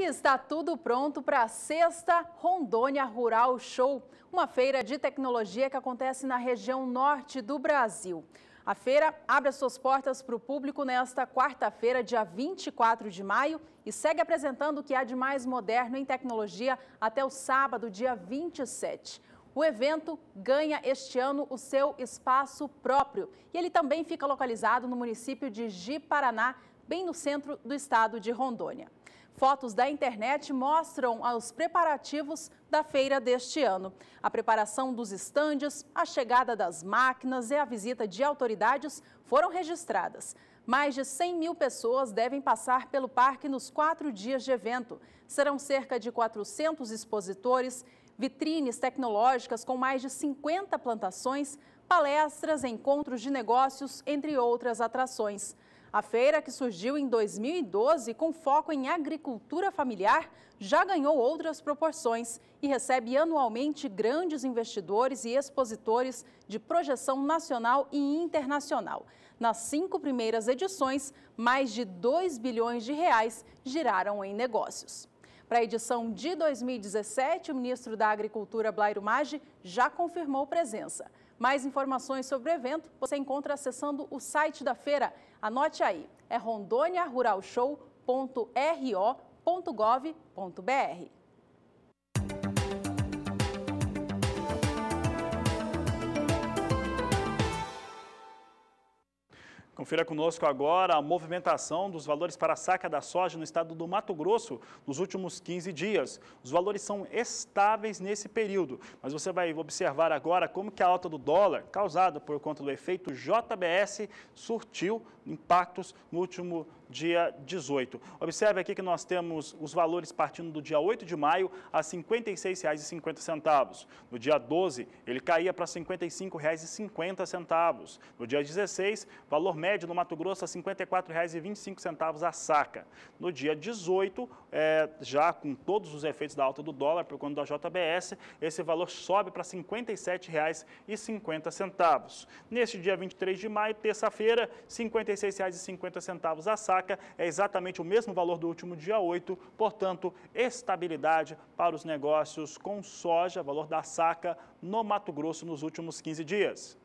E está tudo pronto para a sexta Rondônia Rural Show, uma feira de tecnologia que acontece na região norte do Brasil. A feira abre as suas portas para o público nesta quarta-feira, dia 24 de maio, e segue apresentando o que há de mais moderno em tecnologia até o sábado, dia 27. O evento ganha este ano o seu espaço próprio e ele também fica localizado no município de Ji Paraná, bem no centro do estado de Rondônia. Fotos da internet mostram os preparativos da feira deste ano. A preparação dos estandes, a chegada das máquinas e a visita de autoridades foram registradas. Mais de 100 mil pessoas devem passar pelo parque nos quatro dias de evento. Serão cerca de 400 expositores, vitrines tecnológicas com mais de 50 plantações, palestras, encontros de negócios, entre outras atrações. A feira, que surgiu em 2012 com foco em agricultura familiar, já ganhou outras proporções e recebe anualmente grandes investidores e expositores de projeção nacional e internacional. Nas cinco primeiras edições, mais de 2 bilhões de reais giraram em negócios. Para a edição de 2017, o ministro da Agricultura, Blairo Maggi, já confirmou presença. Mais informações sobre o evento você encontra acessando o site da feira. Anote aí, é rondôniaruralshow.ro.gov.br. Confira conosco agora a movimentação dos valores para a saca da soja no estado do Mato Grosso nos últimos 15 dias. Os valores são estáveis nesse período, mas você vai observar agora como que a alta do dólar, causada por conta do efeito JBS, surtiu impactos no último dia 18. Observe aqui que nós temos os valores partindo do dia 8 de maio a R$ 56,50. No dia 12, ele caía para R$ 55,50. No dia 16, valor médio média no Mato Grosso a R$ 54,25 a saca. No dia 18, é, já com todos os efeitos da alta do dólar por conta da JBS, esse valor sobe para R$ 57,50. Neste dia 23 de maio, terça-feira, R$ 56,50 a saca, é exatamente o mesmo valor do último dia 8, portanto, estabilidade para os negócios com soja, valor da saca no Mato Grosso nos últimos 15 dias.